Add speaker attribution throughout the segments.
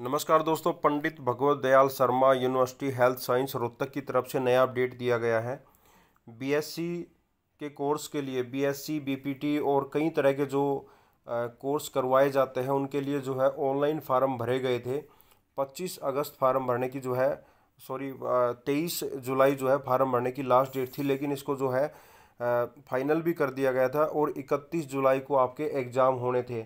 Speaker 1: नमस्कार दोस्तों Pandit Bhagwat Dayal Sharma University Health Science Rohtak की तरफ से नया अपडेट दिया गया है बीएससी के कोर्स के लिए बीएससी बीपीटी और कई तरह के जो कोर्स करवाए जाते हैं उनके लिए जो है ऑनलाइन फार्म भरे गए थे 25 अगस्त फार्म भरने की जो है सॉरी 23 जुलाई जो है फार्म भरने की लास्ट डेट थी लेकिन इसको जो है फाइनल भी कर दिया गया था और इकतीस जुलाई को आपके एग्ज़ाम होने थे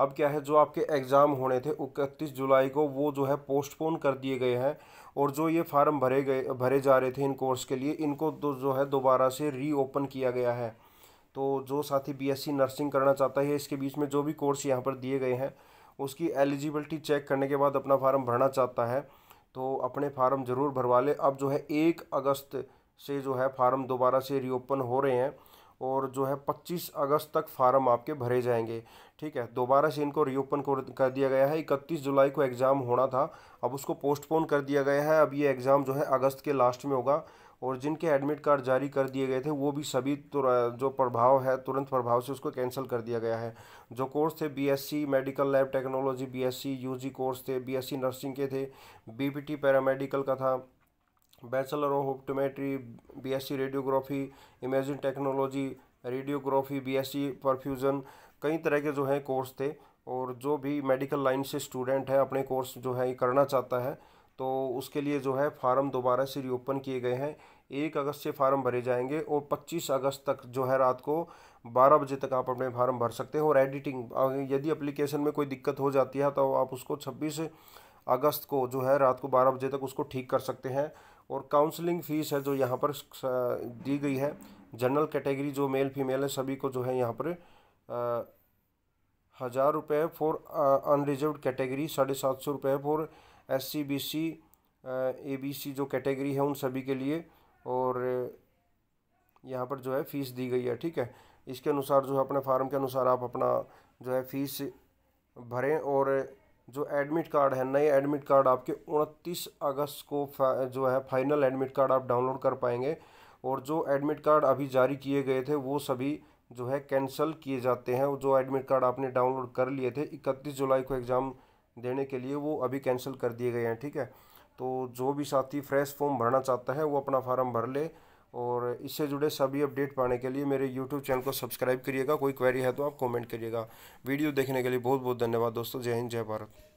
Speaker 1: अब क्या है जो आपके एग्ज़ाम होने थे इकतीस जुलाई को वो जो है पोस्टपोन कर दिए गए हैं और जो ये फार्म भरे गए भरे जा रहे थे इन कोर्स के लिए इनको तो जो है दोबारा से रीओपन किया गया है तो जो साथी बीएससी नर्सिंग करना चाहता है इसके बीच में जो भी कोर्स यहाँ पर दिए गए हैं उसकी एलिजिबिलिटी चेक करने के बाद अपना फार्म भरना चाहता है तो अपने फार्म ज़रूर भरवा लें अब जो है एक अगस्त से जो है फार्म दोबारा से रीओपन हो रहे हैं और जो है 25 अगस्त तक फार्म आपके भरे जाएंगे ठीक है दोबारा से इनको रीओपन कर दिया गया है इकतीस जुलाई को एग्ज़ाम होना था अब उसको पोस्टपोन कर दिया गया है अब ये एग्ज़ाम जो है अगस्त के लास्ट में होगा और जिनके एडमिट कार्ड जारी कर दिए गए थे वो भी सभी जो प्रभाव है तुरंत प्रभाव से उसको कैंसिल कर दिया गया है जो कोर्स थे BSc medical lab technology BSc UG course थे बीएससी नर्सिंग के थे बीपीटी पैरामेडिकल का था bachelor of optometry BSc radiography imaging technology radiography BSc perfusion कई तरह के जो हैं कोर्स थे और जो भी मेडिकल लाइन से स्टूडेंट है अपने कोर्स जो है करना चाहता है तो उसके लिए जो है फार्म दोबारा से रीओपन किए गए हैं एक अगस्त से फार्म भरे जाएंगे और पच्चीस अगस्त तक जो है रात को बारह बजे तक आप अपने फार्म भर सकते हैं और एडिटिंग यदि एप्लीकेशन में कोई दिक्कत हो जाती है तो आप उसको छब्बीस अगस्त को जो है रात को बारह बजे तक उसको ठीक कर सकते हैं और काउंसलिंग फ़ीस है जो यहाँ पर दी गई है जनरल कैटेगरी जो मेल फीमेल है सभी को जो है यहाँ पर हज़ार रुपये फॉर अनरिजर्व कैटेगरी साढ़े सात सौ रुपये for S C B C A B C जो कैटेगरी है उन सभी के लिए और यहाँ पर जो है फ़ीस दी गई है ठीक है इसके अनुसार जो है अपने फार्म के अनुसार आप अपना जो है फ़ीस भरें और जो एडमिट कार्ड है नए एडमिट कार्ड आपके उनतीस अगस्त को जो है फाइनल एडमिट कार्ड आप डाउनलोड कर पाएंगे और जो एडमिट कार्ड अभी जारी किए गए थे वो सभी जो है कैंसिल किए जाते हैं जो एडमिट कार्ड आपने डाउनलोड कर लिए थे इकतीस जुलाई को एग्ज़ाम देने के लिए वो अभी कैंसिल कर दिए गए हैं ठीक है तो जो भी साथी फ्रेश फॉर्म भरना चाहता है वो अपना फार्म भर ले और इससे जुड़े सभी अपडेट पाने के लिए मेरे यूट्यूब चैनल को सब्सक्राइब करिएगा कोई क्वेरी है तो आप कमेंट करिएगा वीडियो देखने के लिए बहुत बहुत धन्यवाद दोस्तों जय हिंद जय भारत